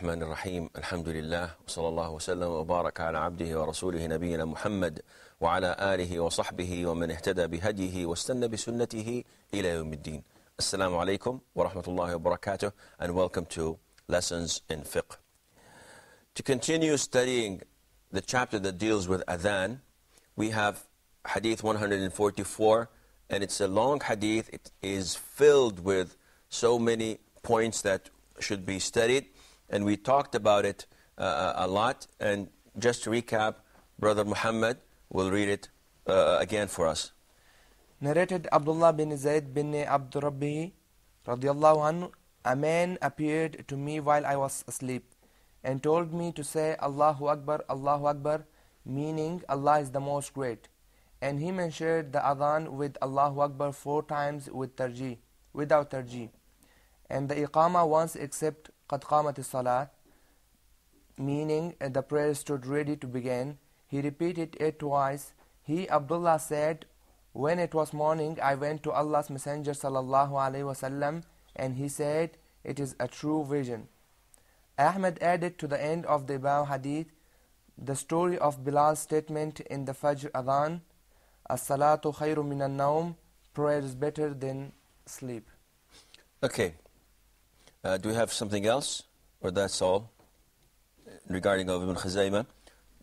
الرحمن الرحيم الحمد لله وصلى الله وسلم وبارك على عبده ورسوله نبينا محمد وعلى آله وصحبه ومن اهتدى بهديه واستنى بسنته إلى يوم الدين السلام عليكم ورحمة الله وبركاته and welcome to Lessons in Fiqh To continue studying the chapter that deals with Adhan we have Hadith 144 and it's a long Hadith it is filled with so many points that should be studied and we talked about it uh, uh, a lot. And just to recap, Brother Muhammad will read it uh, again for us. Narrated Abdullah bin Zaid bin Abd Rabbi radiallahu anhu, a man appeared to me while I was asleep and told me to say Allahu Akbar, Allahu Akbar, meaning Allah is the most great. And he mentioned the adhan with Allahu Akbar four times with tarjih, without tarjih. And the iqama once except قَدْ قَامَتِ الصَّلَاةِ meaning uh, the prayer stood ready to begin. He repeated it twice. He, Abdullah, said, When it was morning, I went to Allah's Messenger sallallahu alaihi wasallam, and he said, It is a true vision. Ahmed added to the end of the Ibao Hadith the story of Bilal's statement in the Fajr Adhan, As-salatu khayru minan prayer is better than sleep. Okay, uh, do we have something else? Or that's all regarding of Ibn Khuzaymah?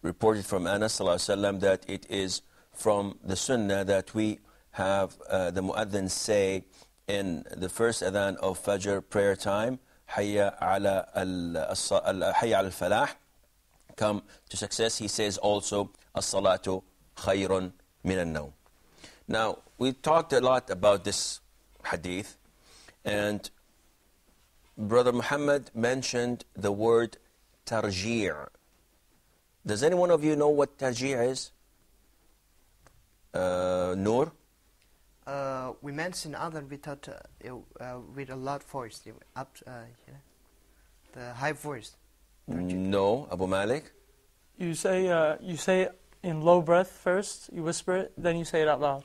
Reported from Anas وسلم, that it is from the Sunnah that we have uh, the Mu'adhin say in the first adhan of Fajr prayer time, Hayya ala al-falah, come to success. He says also, As-salatu khayrun minan nawm. Now, we talked a lot about this hadith, and Brother Muhammad mentioned the word tarjir. Does any one of you know what tarjir is? Uh, Noor? Uh, we mentioned other without uh, uh, with a loud voice, up, uh, yeah, the high voice. No, Abu Malik. You say uh, you say in low breath first. You whisper it, then you say it out loud.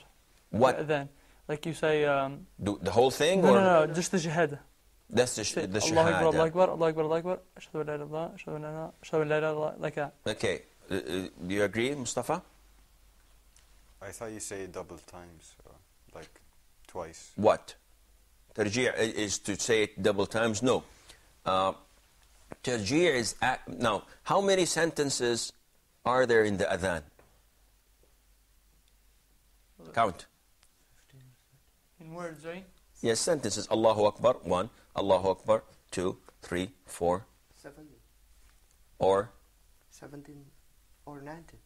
What? Then, like you say. Um, Do the whole thing? No, or? no, no, just the shahada. That's the, sh the shahada. Allah Akbar, Allah Akbar, Allah Akbar, Allah Akbar. Ashhadu an la ilaha illallah, ashhadu an la ilaha like that. Okay. Uh, uh, do you agree, Mustafa? I thought you say double times, uh, like twice. What? Tarji' is to say it double times? No. Uh, tarji' is... At, now, how many sentences are there in the adhan? Count. In words, right? Yes, sentences. Allahu Akbar, one. Allahu Akbar, two, three, four. Seven. Or? Seventeen or nineteen.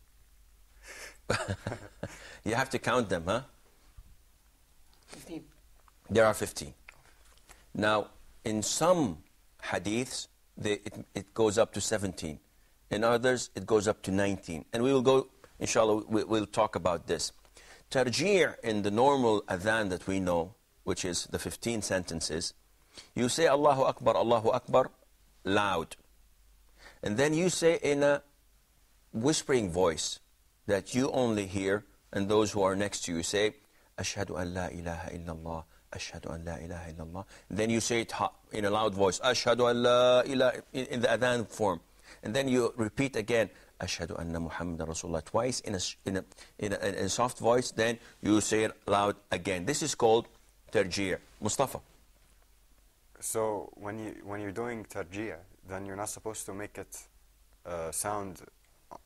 you have to count them, huh? Fifteen. There are fifteen. Now, in some hadiths, it, it goes up to 17. In others, it goes up to 19. And we will go, inshallah, we, will talk about this. Tarjir in the normal adhan that we know, which is the 15 sentences, you say Allahu Akbar, Allahu Akbar loud. And then you say in a whispering voice that you only hear and those who are next to you say, Ashhadu an la ilaha illallah, Ashhadu an la ilaha illallah. Then you say it in a loud voice, Ashhadu an la ilaha, in the adhan form. And then you repeat again, Ashhadu anna Muhammadan Rasulullah twice in a, in, a, in, a, in a soft voice, then you say it loud again. This is called terjir, Mustafa. So when you when you're doing tarjia, then you're not supposed to make it uh, sound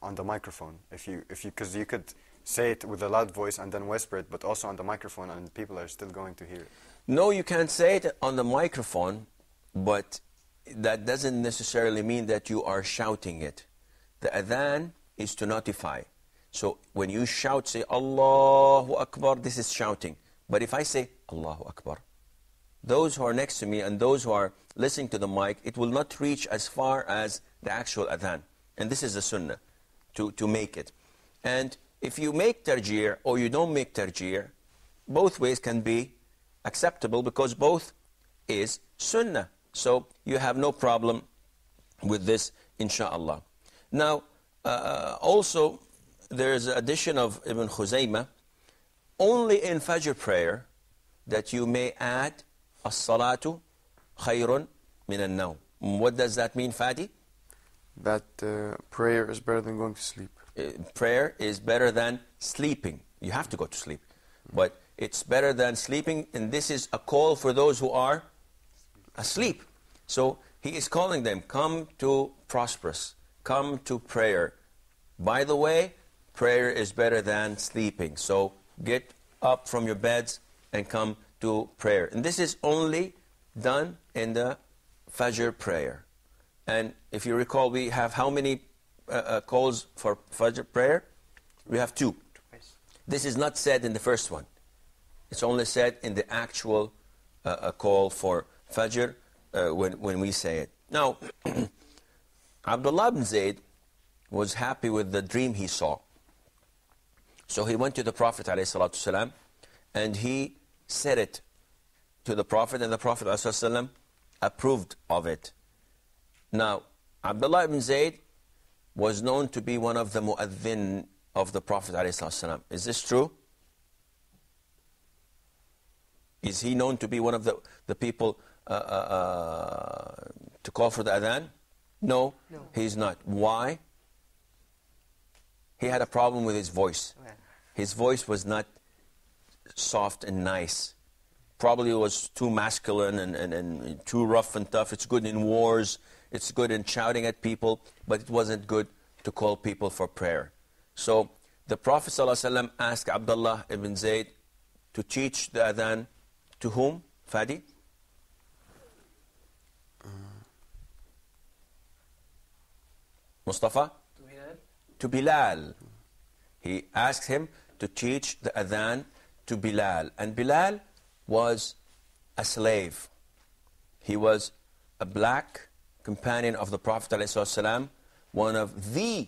on the microphone. If you if you because you could say it with a loud voice and then whisper it, but also on the microphone, and people are still going to hear it. No, you can't say it on the microphone, but that doesn't necessarily mean that you are shouting it. The adhan is to notify. So when you shout, say Allahu Akbar, this is shouting. But if I say Allahu Akbar, those who are next to me and those who are listening to the mic, it will not reach as far as the actual adhan. And this is the sunnah, to, to make it. And if you make tarjir or you don't make tarjir, both ways can be acceptable because both is sunnah. So you have no problem with this, insha'Allah. Now, uh, uh, also, there is an addition of Ibn Khuzaymah, only in Fajr prayer that you may add الصلاة خير من النوم. What does that mean, Fadi? That uh, prayer is better than going to sleep. Uh, prayer is better than sleeping. You have to go to sleep. But it's better than sleeping, and this is a call for those who are asleep. So he is calling them, come to prosperous, come to prayer. By the way, prayer is better than sleeping. So get up from your beds and come to prayer. And this is only done in the Fajr prayer. And if you recall, we have how many uh, uh, calls for Fajr prayer? We have two. This is not said in the first one. It's only said in the actual uh, uh call for Fajr uh, when, when we say it. Now, Abdullah ibn Zayd was happy with the dream he saw. So he went to the Prophet ﷺ and he said it to the Prophet, and the Prophet ﷺ approved of it. Now, Abdullah ibn Zayd was known to be one of the mu'adhin of the Prophet ﷺ. Is this true? Is he known to be one of the, the people uh, uh, uh, to call for the adhan? No, no, he's not. Why? He had a problem with his voice. His voice was not soft and nice. Probably was too masculine and, and, and too rough and tough. It's good in wars. It's good in shouting at people, but it wasn't good to call people for prayer. So the Prophet ﷺ asked Abdullah ibn Zayd to teach the adhan to whom, Fadi? Uh, Mustafa? To Bilal. To Bilal. He asked him to teach the adhan to Bilal. And Bilal was a slave. He was a black companion of the Prophet ﷺ, one of the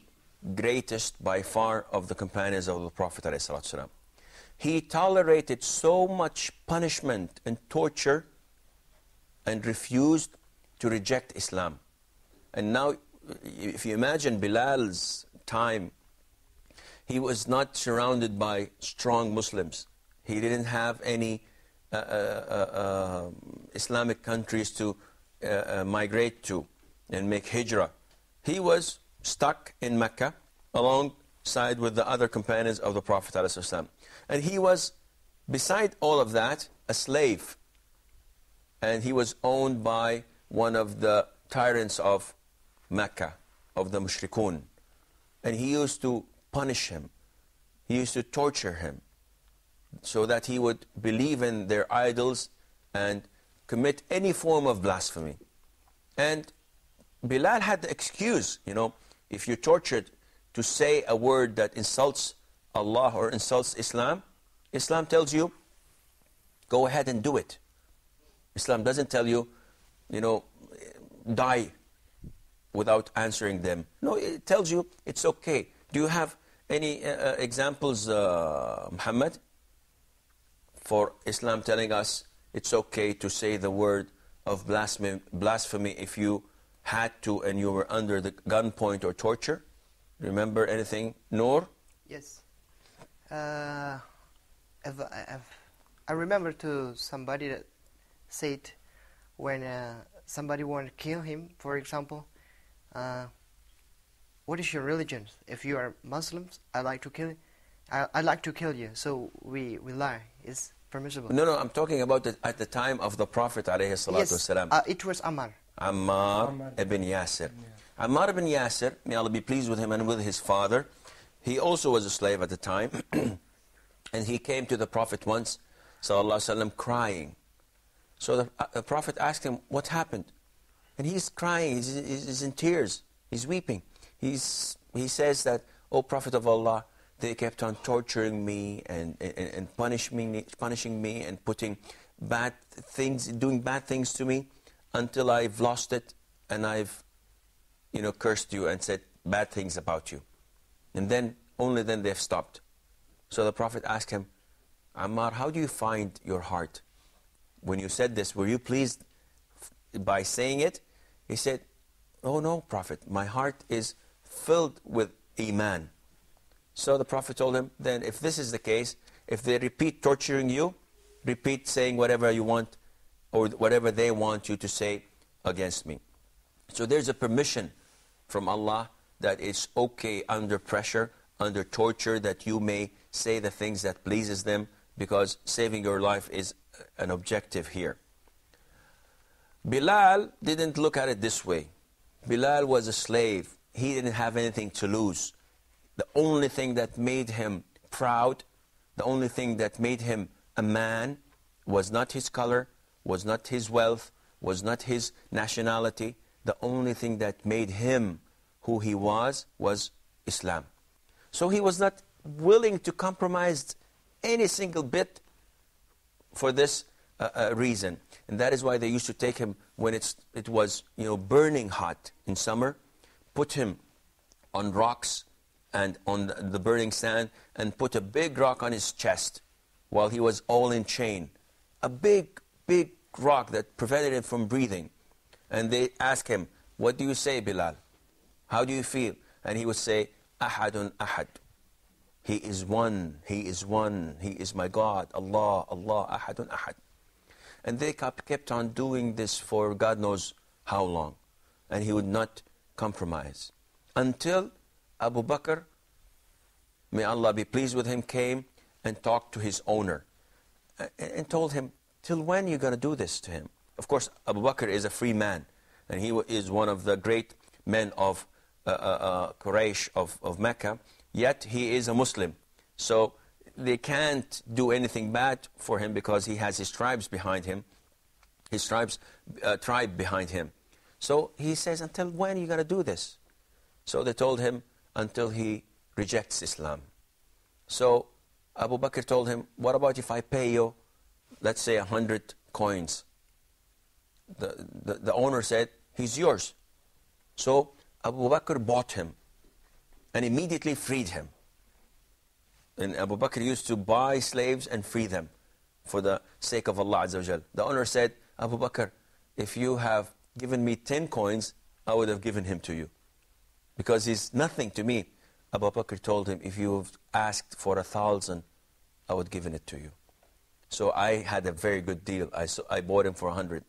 greatest by far of the companions of the Prophet ﷺ. He tolerated so much punishment and torture and refused to reject Islam. And now, if you imagine Bilal's time, he was not surrounded by strong Muslims. He didn't have any uh, uh, uh um, Islamic countries to uh, uh, migrate to and make hijrah. He was stuck in Mecca alongside with the other companions of the Prophet ﷺ. And he was, beside all of that, a slave. And he was owned by one of the tyrants of Mecca, of the Mushrikun. And he used to punish him. He used to torture him so that he would believe in their idols and commit any form of blasphemy. And Bilal had the excuse, you know, if you're tortured to say a word that insults Allah or insults Islam, Islam tells you, go ahead and do it. Islam doesn't tell you, you know, die without answering them. No, it tells you it's okay. Do you have any uh, uh examples, uh, Muhammad? for Islam telling us it's okay to say the word of blasphemy, blasphemy if you had to and you were under the gunpoint or torture? Remember anything, Noor? Yes. Uh, I've, I've, I remember to somebody that said when uh, somebody want to kill him, for example, uh, what is your religion? If you are Muslims, I'd like to kill you I, would like to kill you, so we, we lie. It's permissible. No, no, I'm talking about the, at the time of the Prophet yes, uh, it was Ammar. Ammar, ibn Yasir. Yeah. Ammar ibn Yasir, may Allah be pleased with him and with his father, he also was a slave at the time, and he came to the Prophet once, وسلم, crying. So the, uh, the, Prophet asked him, what happened? And he's crying, he's, he's, he's in tears, he's weeping. He's, he says that, O Prophet of Allah, they kept on torturing me and, and, and punishing, me, punishing me and putting bad things, doing bad things to me until I've lost it and I've, you know, cursed you and said bad things about you. And then, only then they've stopped. So the Prophet asked him, Ammar, how do you find your heart? When you said this, were you pleased by saying it? He said, Oh no, Prophet, my heart is filled with Iman. So the Prophet told him, then if this is the case, if they repeat torturing you, repeat saying whatever you want or whatever they want you to say against me. So there's a permission from Allah that it's okay under pressure, under torture, that you may say the things that pleases them because saving your life is an objective here. Bilal didn't look at it this way. Bilal was a slave. He didn't have anything to lose the only thing that made him proud, the only thing that made him a man was not his color, was not his wealth, was not his nationality. The only thing that made him who he was was Islam. So he was not willing to compromise any single bit for this uh, uh, reason. And that is why they used to take him when it's, it was you know, burning hot in summer, put him on rocks and on the burning sand and put a big rock on his chest while he was all in chain. A big, big rock that prevented him from breathing. And they asked him, What do you say, Bilal? How do you feel? And he would say, Ahadun Ahad. He is one, He is one, He is my God, Allah, Allah, Ahadun Ahad. And they kept on doing this for God knows how long. And he would not compromise until Abu Bakr, may Allah be pleased with him, came and talked to his owner uh, and told him, till when are you going to do this to him? Of course, Abu Bakr is a free man, and he is one of the great men of uh, uh, uh, Quraysh, of, of Mecca, yet he is a Muslim. So they can't do anything bad for him because he has his tribes behind him, his tribes, uh, tribe behind him. So he says, until when are you going to do this? So they told him, until he rejects Islam. So Abu Bakr told him, What about if I pay you, let's say, a 100 coins? The, the, the owner said, He's yours. So Abu Bakr bought him and immediately freed him. And Abu Bakr used to buy slaves and free them for the sake of Allah Azza wa Jal. The owner said, Abu Bakr, if you have given me 10 coins, I would have given him to you because he's nothing to me. Abu Bakr told him, if you have asked for a thousand, I would have given it to you. So I had a very good deal. I, I bought him for a hundred.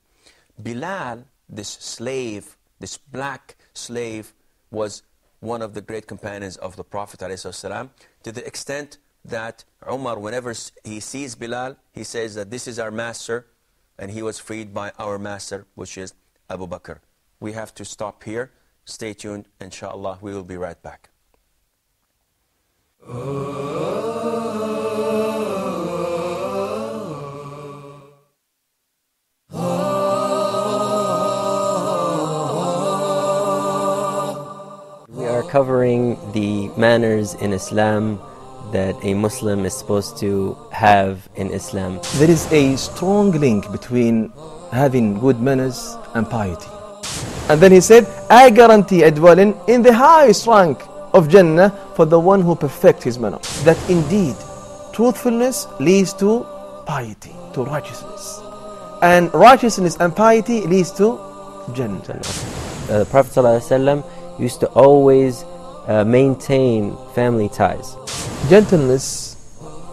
Bilal, this slave, this black slave, was one of the great companions of the Prophet ﷺ to the extent that Umar, whenever he sees Bilal, he says that this is our master and he was freed by our master, which is Abu Bakr. We have to stop here. Stay tuned, inshallah. We will be right back. We are covering the manners in Islam that a Muslim is supposed to have in Islam. There is a strong link between having good manners and piety. And then he said, I guarantee a dwelling in the highest rank of Jannah for the one who perfects his manner. That indeed, truthfulness leads to piety, to righteousness. And righteousness and piety leads to Jannah. Uh, the Prophet ﷺ used to always uh, maintain family ties. Gentleness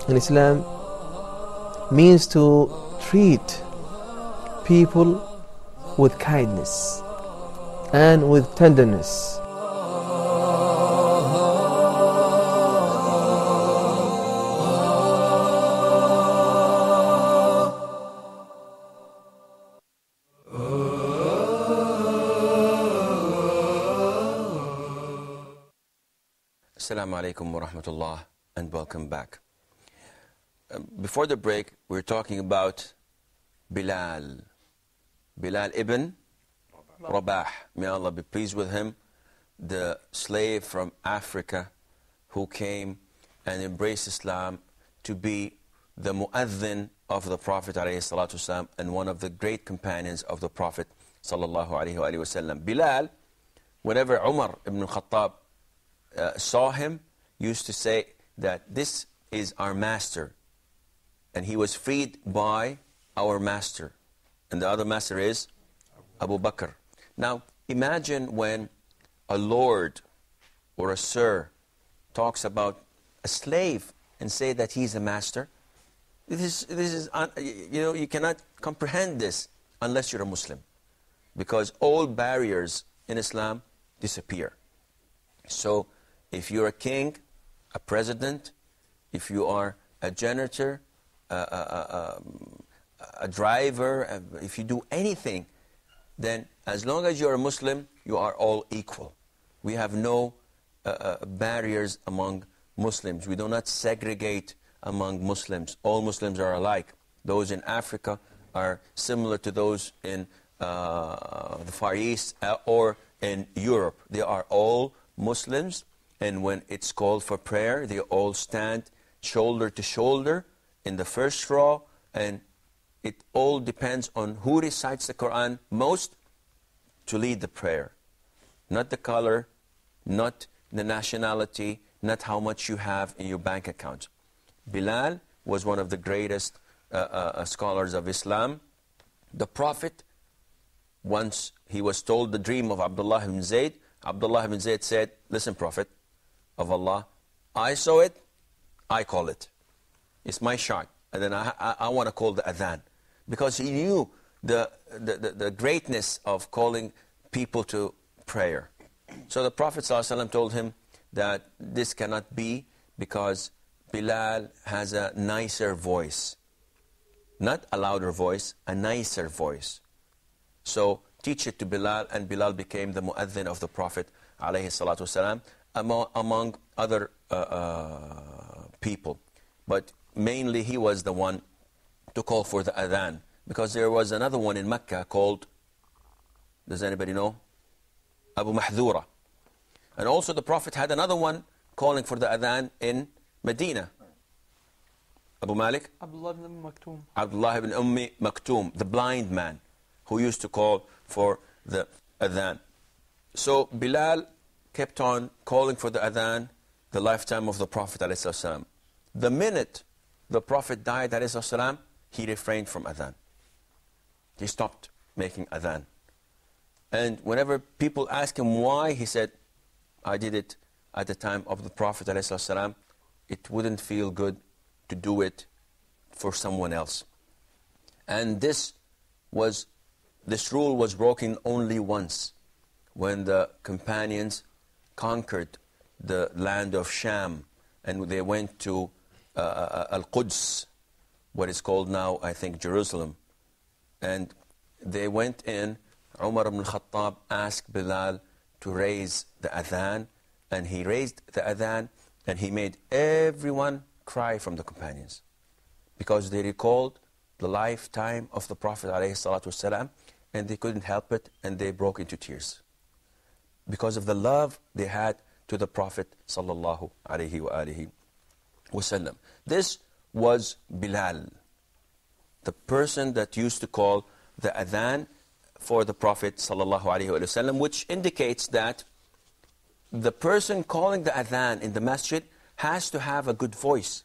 in Islam means to treat people with kindness and with tenderness. Assalamu alaikum wa rahmatullah and welcome back. Um, before the break, we are talking about Bilal. Bilal ibn Rabah. May Allah be pleased with him, the slave from Africa who came and embraced Islam to be the mu'adhin of the Prophet والسلام, and one of the great companions of the Prophet sallallahu Bilal, whenever Umar ibn Khattab uh, saw him, used to say that this is our master, and he was freed by our master. And the other master is Abu Bakr. Now, imagine when a lord or a sir talks about a slave and say that he's a master. This, this is, you know, you cannot comprehend this unless you're a Muslim. Because all barriers in Islam disappear. So, if you're a king, a president, if you are a janitor, a, a, a, um, a driver, if you do anything then as long as you are a Muslim, you are all equal. We have no uh, uh, barriers among Muslims. We do not segregate among Muslims. All Muslims are alike. Those in Africa are similar to those in uh, the Far East uh, or in Europe. They are all Muslims, and when it's called for prayer, they all stand shoulder to shoulder in the first row and it all depends on who recites the Quran most to lead the prayer. Not the color, not the nationality, not how much you have in your bank account. Bilal was one of the greatest uh, uh, uh, scholars of Islam. The Prophet, once he was told the dream of Abdullah ibn Zayd, Abdullah ibn Zayd said, Listen, Prophet of Allah, I saw it, I call it. It's my shot. And then I, I, I want to call the adhan because he knew the, the, the, the greatness of calling people to prayer. So the Prophet ﷺ told him that this cannot be because Bilal has a nicer voice. Not a louder voice, a nicer voice. So teach it to Bilal, and Bilal became the mu'adhin of the Prophet ﷺ among, among other uh, uh, people. But mainly he was the one to call for the adhan because there was another one in Mecca called, does anybody know? Abu Mahdura. And also the Prophet had another one calling for the adhan in Medina. Abu Malik? Abdullah ibn Maktoum. Abdullah ibn Ummi Maktoum, the blind man who used to call for the adhan. So Bilal kept on calling for the adhan the lifetime of the Prophet. ﷺ. The minute the Prophet died, ﷺ, he refrained from adhan. He stopped making adhan. And whenever people ask him why, he said, I did it at the time of the Prophet ﷺ. It wouldn't feel good to do it for someone else. And this was, this rule was broken only once when the companions conquered the land of Sham and they went to uh, uh, uh Al-Quds what is called now, I think, Jerusalem. And they went in. Umar ibn Khattab asked Bilal to raise the adhan, and he raised the adhan, and he made everyone cry from the companions because they recalled the lifetime of the Prophet and they couldn't help it, and they broke into tears because of the love they had to the Prophet sallallahu alaihi wasallam. This was Bilal, the person that used to call the adhan for the Prophet ﷺ, which indicates that the person calling the adhan in the masjid has to have a good voice.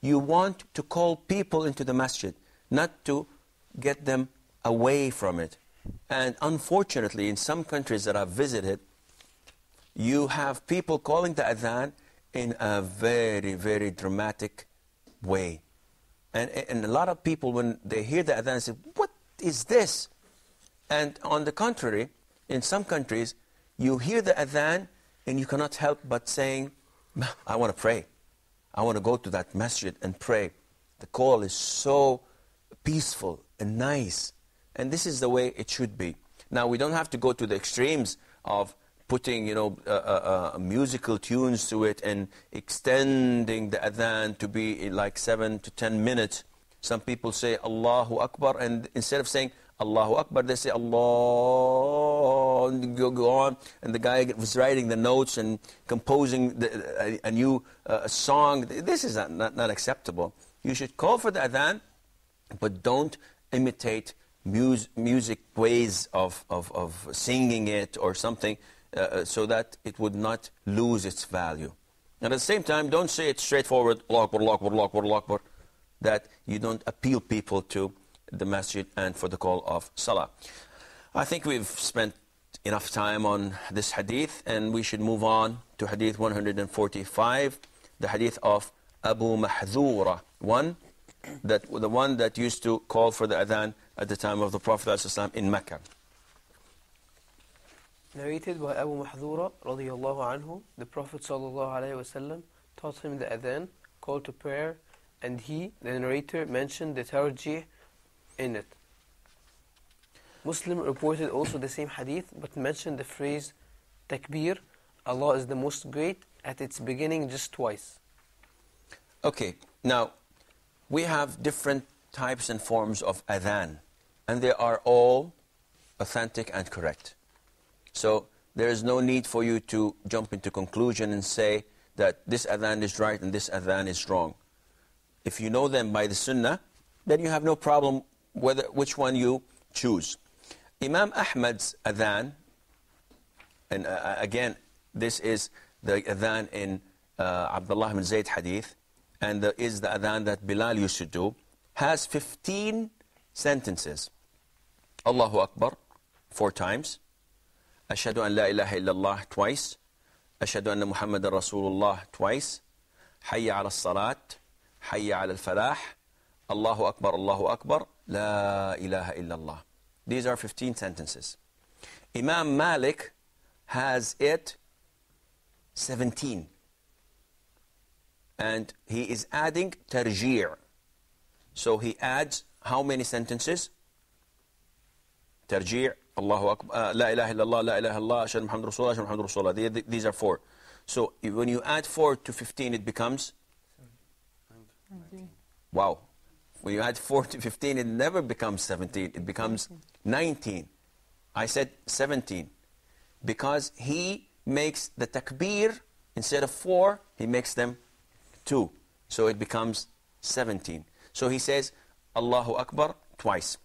You want to call people into the masjid, not to get them away from it. And unfortunately, in some countries that I've visited, you have people calling the adhan in a very, very dramatic way. And, and a lot of people, when they hear the adhan, say, What is this? And on the contrary, in some countries, you hear the adhan and you cannot help but saying, I want to pray. I want to go to that masjid and pray. The call is so peaceful and nice. And this is the way it should be. Now, we don't have to go to the extremes of putting, you know, uh, musical tunes to it and extending the adhan to be eh, like seven to ten minutes. Some people say Allahu Akbar, and instead of saying Allahu Akbar, they say Allah, and go, go on. And the guy was writing the notes and composing the, a, a, new uh, song. This is not, not, not, acceptable. You should call for the adhan, but don't imitate mus music ways of, of, of singing it or something uh, uh, so that it would not lose its value. And at the same time, don't say it straightforward, Allahu Akbar, Allahu Akbar, that you don't appeal people to the masjid and for the call of salah. I think we've spent enough time on this hadith and we should move on to hadith 145, the hadith of Abu Mahzura, one that the one that used to call for the adhan at the time of the Prophet ﷺ in Mecca. Narrated by Abu Mahdura radiallahu anhu, the Prophet وسلم, taught him the adhan, call to prayer, and he, the narrator, mentioned the tarjih in it. Muslim reported also the same hadith, but mentioned the phrase takbir, Allah is the most great, at its beginning just twice. Okay, now, we have different types and forms of adhan, and they are all authentic and correct. So there is no need for you to jump into conclusion and say that this adhan is right and this adhan is wrong. If you know them by the sunnah, then you have no problem whether which one you choose. Imam Ahmad's adhan, and uh, uh, again, this is the adhan in uh, Abdullah ibn Zayd hadith, and the, is the adhan that Bilal used to do, has 15 sentences. Allahu Akbar, four times. أشهد أن لا إله إلا الله twice أشهد أن محمد رسول الله twice حي على الصلاة حي على الفلاح الله أكبر الله أكبر لا إله إلا الله These are 15 sentences Imam Malik has it 17 and he is adding tarjir so he adds how many sentences tarjir Allahu Akbar, uh, La ilaha illallah, La ilaha illallah, Ashad Muhammad Rasulullah, Ashad Muhammad Rasulullah. They, they, these are four. So when you add 4 to 15, it becomes? Nineteen. Wow. When you add 4 to 15, it never becomes 17. It becomes 19. I said 17. Because he makes the takbir, instead of 4, he makes them 2. So it becomes 17. So he says, Allahu Akbar twice.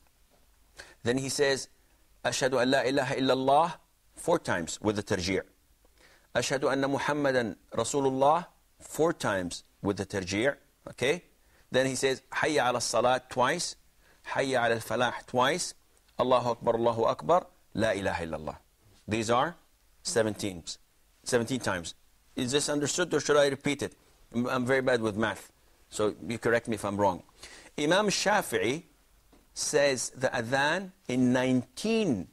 Then he says, Ashadu an la ilaha illallah four times with the tarji'. Ashadu anna Muhammadan Rasulullah four times with the tarji'. Okay? Then he says Hayya ala salat twice. Hayya al falah twice. Allah Akbar, Allahu Akbar. La ilaha illallah. These are 17, 17 times. Is this understood or should I repeat it? I'm very bad with math. So you correct me if I'm wrong. Imam Shafi'i says the adhan in 19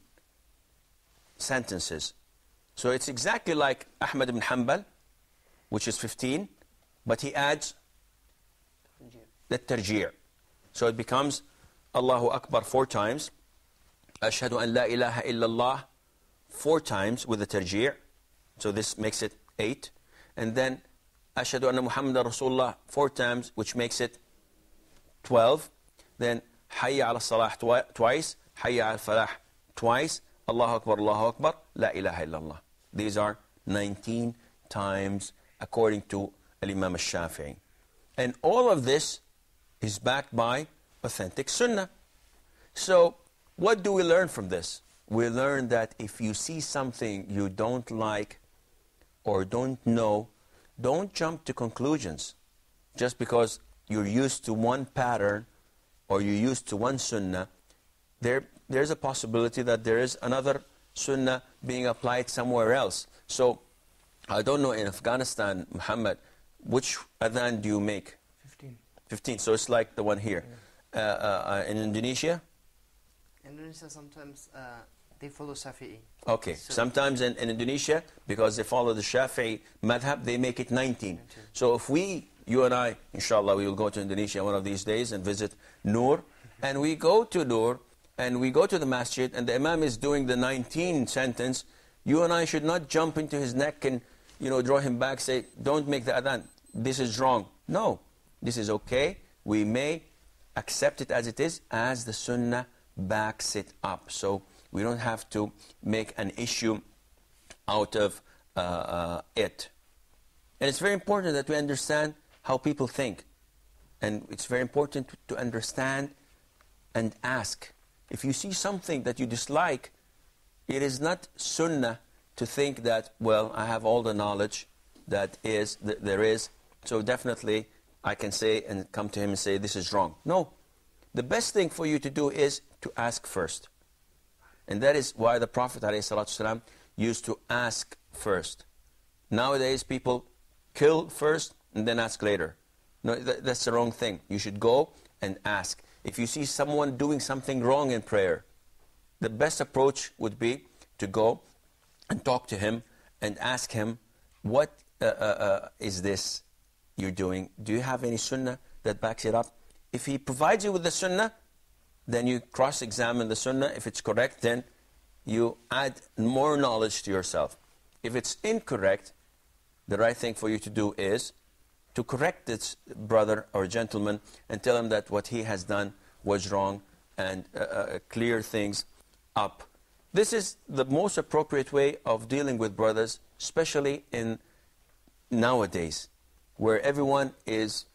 sentences. So it's exactly like Ahmad ibn Hanbal, which is 15, but he adds the tarjir. So it becomes Allahu Akbar four times, Ashhadu an la ilaha illallah four times with the tarjir. So this makes it eight. And then Ashhadu anna Muhammadan Rasulullah four times, which makes it 12. Then حي على الصلاح twice, حي على الفلاح twice, Allahu Akbar, Allahu Akbar, إله إلا الله. These are 19 times according to Imam al-Shafi'i. And all of this is backed by authentic sunnah. So what do we learn from this? We learn that if you see something you don't like or don't know, don't jump to conclusions. Just because you're used to one pattern or you used to one sunnah, there, there's a possibility that there is another sunnah being applied somewhere else. So I don't know in Afghanistan, Muhammad, which adhan do you make? 15. 15, so it's like the one here. Yeah. Uh, uh, uh in Indonesia? Indonesia sometimes uh, they follow Okay. So Sometimes in, in, Indonesia, because they follow the Shafi'i madhab, they make it 19. 19. So if we, you and I, inshallah, we will go to Indonesia one of these days and visit Nur. and we go to Nur, and we go to the masjid, and the imam is doing the 19 sentence. You and I should not jump into his neck and, you know, draw him back, say, don't make the adhan. This is wrong. No. This is okay. We may accept it as it is, as the sunnah backs it up. So we don't have to make an issue out of uh, uh, it. And it's very important that we understand how people think. And it's very important to understand and ask. If you see something that you dislike, it is not sunnah to think that, well, I have all the knowledge that is that there is, so definitely I can say and come to him and say, this is wrong. No. The best thing for you to do is to ask first. And that is why the Prophet ﷺ used to ask first. Nowadays, people kill first and then ask later. No, that, that's the wrong thing. You should go and ask. If you see someone doing something wrong in prayer, the best approach would be to go and talk to him and ask him, "What uh, uh, uh is this you're doing? Do you have any sunnah that backs it up? If he provides you with the sunnah, then you cross-examine the sunnah. If it's correct, then you add more knowledge to yourself. If it's incorrect, the right thing for you to do is to correct this brother or gentleman and tell him that what he has done was wrong and uh, uh, uh clear things up. This is the most appropriate way of dealing with brothers, especially in nowadays, where everyone is,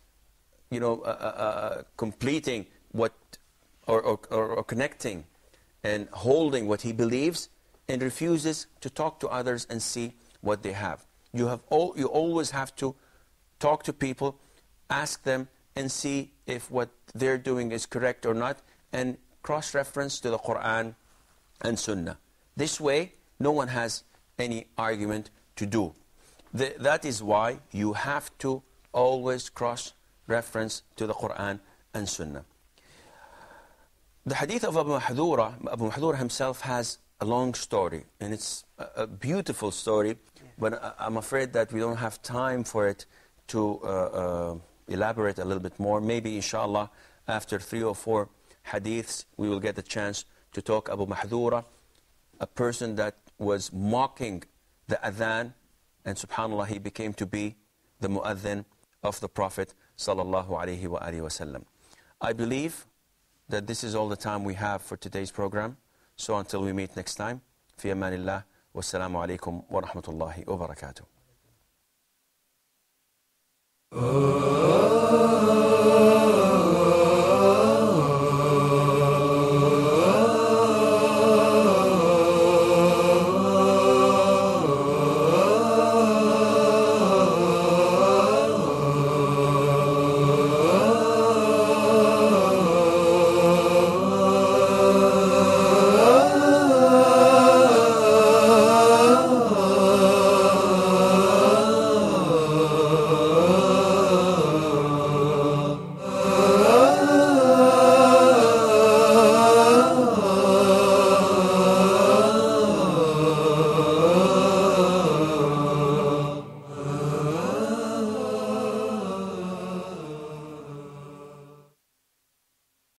you know, uh, uh, uh completing or, or, or, connecting and holding what he believes and refuses to talk to others and see what they have. You, have all, you always have to talk to people, ask them, and see if what they're doing is correct or not, and cross reference to the Quran and Sunnah. This way, no one has any argument to do. The, that is why you have to always cross reference to the Quran and Sunnah. The hadith of Abu Mahdura, Abu Mahdura himself has a long story, and it's a, a beautiful story, but I'm afraid that we don't have time for it to uh, uh, elaborate a little bit more. Maybe, inshallah, after three or four hadiths, we will get a chance to talk Abu Mahdura, a person that was mocking the adhan, and subhanAllah, he became to be the muadhin of the Prophet sallallahu alaihi wasallam. I believe that this is all the time we have for today's program. So until we meet next time, fi أمان wassalamu والسلام عليكم ورحمة الله وبركاته. Oh